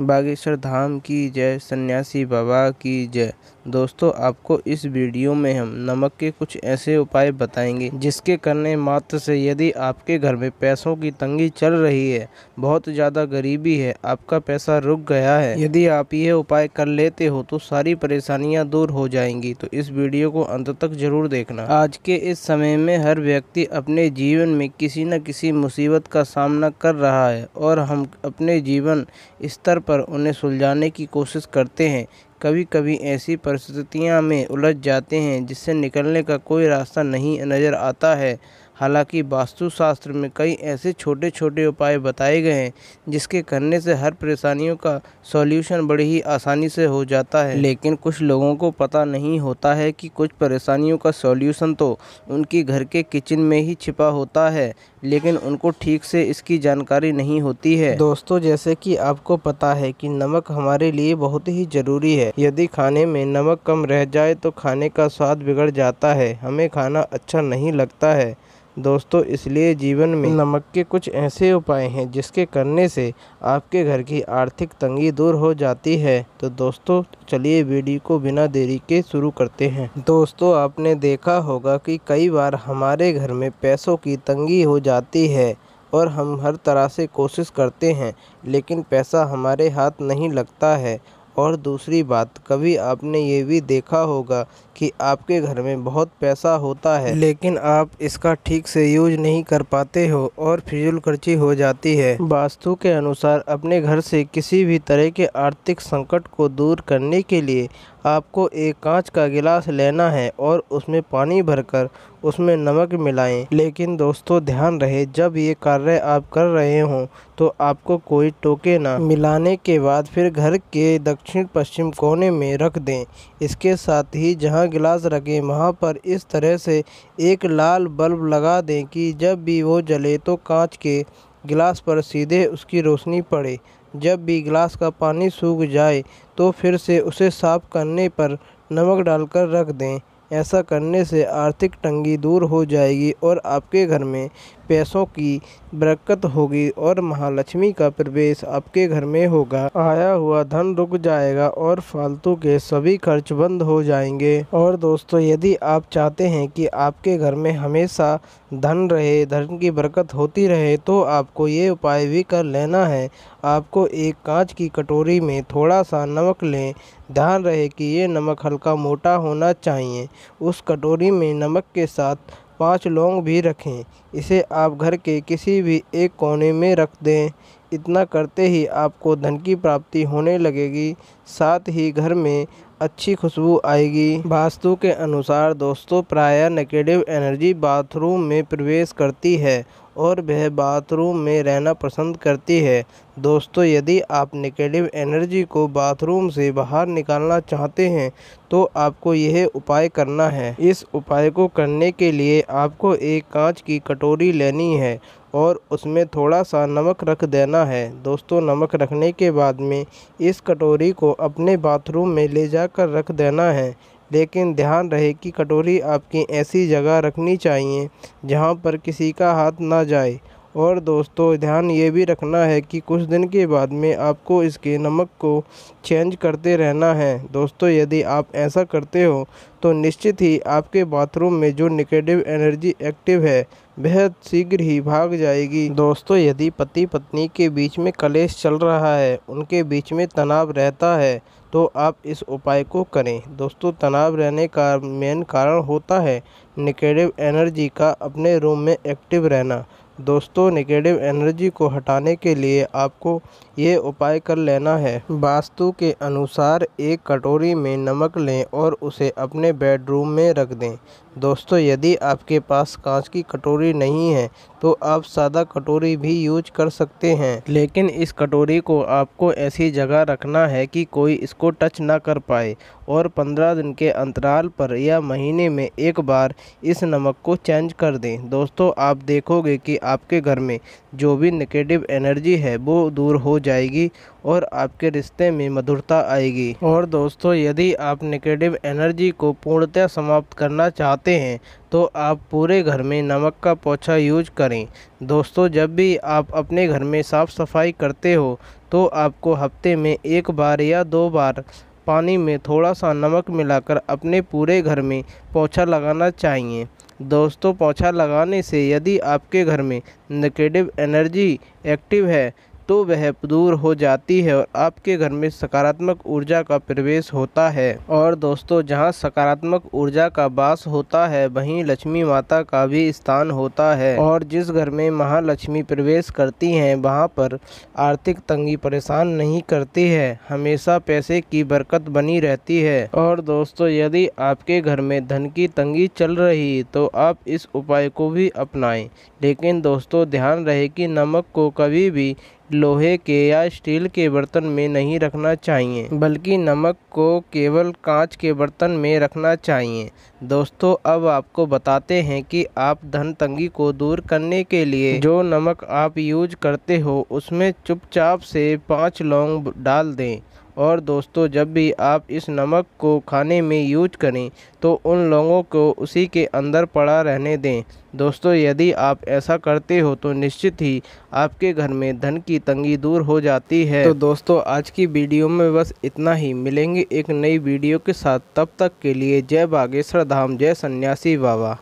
बागेश्वर धाम की जय सन्यासी बाबा की जय दोस्तों आपको इस वीडियो में हम नमक के कुछ ऐसे उपाय बताएंगे जिसके करने मात्र से यदि आपके घर में पैसों की तंगी चल रही है बहुत ज़्यादा गरीबी है आपका पैसा रुक गया है यदि आप ये उपाय कर लेते हो तो सारी परेशानियां दूर हो जाएंगी तो इस वीडियो को अंत तक जरूर देखना आज के इस समय में हर व्यक्ति अपने जीवन में किसी न किसी मुसीबत का सामना कर रहा है और हम अपने जीवन स्तर पर उन्हें सुलझाने की कोशिश करते हैं कभी कभी ऐसी परिस्थितियाँ में उलझ जाते हैं जिससे निकलने का कोई रास्ता नहीं नज़र आता है हालांकि वास्तुशास्त्र में कई ऐसे छोटे छोटे उपाय बताए गए हैं जिसके करने से हर परेशानियों का सॉल्यूशन बड़ी ही आसानी से हो जाता है लेकिन कुछ लोगों को पता नहीं होता है कि कुछ परेशानियों का सॉल्यूशन तो उनकी घर के किचन में ही छिपा होता है लेकिन उनको ठीक से इसकी जानकारी नहीं होती है दोस्तों जैसे कि आपको पता है कि नमक हमारे लिए बहुत ही ज़रूरी है यदि खाने में नमक कम रह जाए तो खाने का स्वाद बिगड़ जाता है हमें खाना अच्छा नहीं लगता है दोस्तों इसलिए जीवन में नमक के कुछ ऐसे उपाय हैं जिसके करने से आपके घर की आर्थिक तंगी दूर हो जाती है तो दोस्तों चलिए वीडियो को बिना देरी के शुरू करते हैं दोस्तों आपने देखा होगा कि कई बार हमारे घर में पैसों की तंगी हो जाती है और हम हर तरह से कोशिश करते हैं लेकिन पैसा हमारे हाथ नहीं लगता है और दूसरी बात कभी आपने ये भी देखा होगा कि आपके घर में बहुत पैसा होता है लेकिन आप इसका ठीक से यूज नहीं कर पाते हो और फिजूल खर्ची हो जाती है वास्तु के अनुसार अपने घर से किसी भी तरह के आर्थिक संकट को दूर करने के लिए आपको एक कांच का गिलास लेना है और उसमें पानी भरकर उसमें नमक मिलाएं लेकिन दोस्तों ध्यान रहे जब ये कार्य आप कर रहे हों तो आपको कोई टोके ना मिलाने के बाद फिर घर के दक्षिण पश्चिम कोने में रख दें इसके साथ ही जहां गिलास रखें वहां पर इस तरह से एक लाल बल्ब लगा दें कि जब भी वो जले तो कांच के गिलास पर सीधे उसकी रोशनी पड़े जब भी गिलास का पानी सूख जाए तो फिर से उसे साफ करने पर नमक डालकर रख दें ऐसा करने से आर्थिक तंगी दूर हो जाएगी और आपके घर में पैसों की बरकत होगी और महालक्ष्मी का प्रवेश आपके घर में होगा आया हुआ धन रुक जाएगा और फालतू के सभी खर्च बंद हो जाएंगे और दोस्तों यदि आप चाहते हैं कि आपके घर में हमेशा धन रहे धन की बरकत होती रहे तो आपको ये उपाय भी कर लेना है आपको एक कांच की कटोरी में थोड़ा सा नमक लें ध्यान रहे कि ये नमक हल्का मोटा होना चाहिए उस कटोरी में नमक के साथ पाँच लौंग भी रखें इसे आप घर के किसी भी एक कोने में रख दें इतना करते ही आपको धन की प्राप्ति होने लगेगी साथ ही घर में अच्छी खुशबू आएगी वास्तु के अनुसार दोस्तों प्राय नेगेटिव एनर्जी बाथरूम में प्रवेश करती है और वह बाथरूम में रहना पसंद करती है दोस्तों यदि आप नेगेटिव एनर्जी को बाथरूम से बाहर निकालना चाहते हैं तो आपको यह उपाय करना है इस उपाय को करने के लिए आपको एक कांच की कटोरी लेनी है और उसमें थोड़ा सा नमक रख देना है दोस्तों नमक रखने के बाद में इस कटोरी को अपने बाथरूम में ले जाकर रख देना है लेकिन ध्यान रहे कि कटोरी आपकी ऐसी जगह रखनी चाहिए जहाँ पर किसी का हाथ ना जाए और दोस्तों ध्यान ये भी रखना है कि कुछ दिन के बाद में आपको इसके नमक को चेंज करते रहना है दोस्तों यदि आप ऐसा करते हो तो निश्चित ही आपके बाथरूम में जो निगेटिव एनर्जी एक्टिव है वह शीघ्र ही भाग जाएगी दोस्तों यदि पति पत्नी के बीच में कलेश चल रहा है उनके बीच में तनाव रहता है तो आप इस उपाय को करें दोस्तों तनाव रहने का मेन कारण होता है निगेटिव एनर्जी का अपने रूम में एक्टिव रहना दोस्तों नेगेटिव एनर्जी को हटाने के लिए आपको ये उपाय कर लेना है वास्तु के अनुसार एक कटोरी में नमक लें और उसे अपने बेडरूम में रख दें दोस्तों यदि आपके पास कांच की कटोरी नहीं है तो आप सादा कटोरी भी यूज कर सकते हैं लेकिन इस कटोरी को आपको ऐसी जगह रखना है कि कोई इसको टच ना कर पाए और 15 दिन के अंतराल पर या महीने में एक बार इस नमक को चेंज कर दें दोस्तों आप देखोगे कि आपके घर में जो भी निगेटिव एनर्जी है वो दूर हो जाएगी और आपके रिश्ते में मधुरता आएगी और दोस्तों यदि आप नेगेटिव एनर्जी को पूर्णतः समाप्त करना चाहते हैं तो आप पूरे घर में नमक का पोछा यूज करें दोस्तों जब भी आप अपने घर में साफ़ सफाई करते हो तो आपको हफ्ते में एक बार या दो बार पानी में थोड़ा सा नमक मिलाकर अपने पूरे घर में पोछा लगाना चाहिए दोस्तों पोछा लगाने से यदि आपके घर में नेगेटिव एनर्जी एक्टिव है तो वह दूर हो जाती है और आपके घर में सकारात्मक ऊर्जा का प्रवेश होता है और दोस्तों जहाँ सकारात्मक ऊर्जा का वास होता है वहीं लक्ष्मी माता का भी स्थान होता है और जिस घर में महालक्ष्मी प्रवेश करती हैं वहाँ पर आर्थिक तंगी परेशान नहीं करती है हमेशा पैसे की बरकत बनी रहती है और दोस्तों यदि आपके घर में धन की तंगी चल रही तो आप इस उपाय को भी अपनाएं लेकिन दोस्तों ध्यान रहे कि नमक को कभी भी लोहे के या स्टील के बर्तन में नहीं रखना चाहिए बल्कि नमक को केवल कांच के बर्तन में रखना चाहिए दोस्तों अब आपको बताते हैं कि आप धन तंगी को दूर करने के लिए जो नमक आप यूज करते हो उसमें चुपचाप से पाँच लौंग डाल दें और दोस्तों जब भी आप इस नमक को खाने में यूज करें तो उन लोगों को उसी के अंदर पड़ा रहने दें दोस्तों यदि आप ऐसा करते हो तो निश्चित ही आपके घर में धन की तंगी दूर हो जाती है तो दोस्तों आज की वीडियो में बस इतना ही मिलेंगे एक नई वीडियो के साथ तब तक के लिए जय बागेश्वर धाम जय सन्यासी बाबा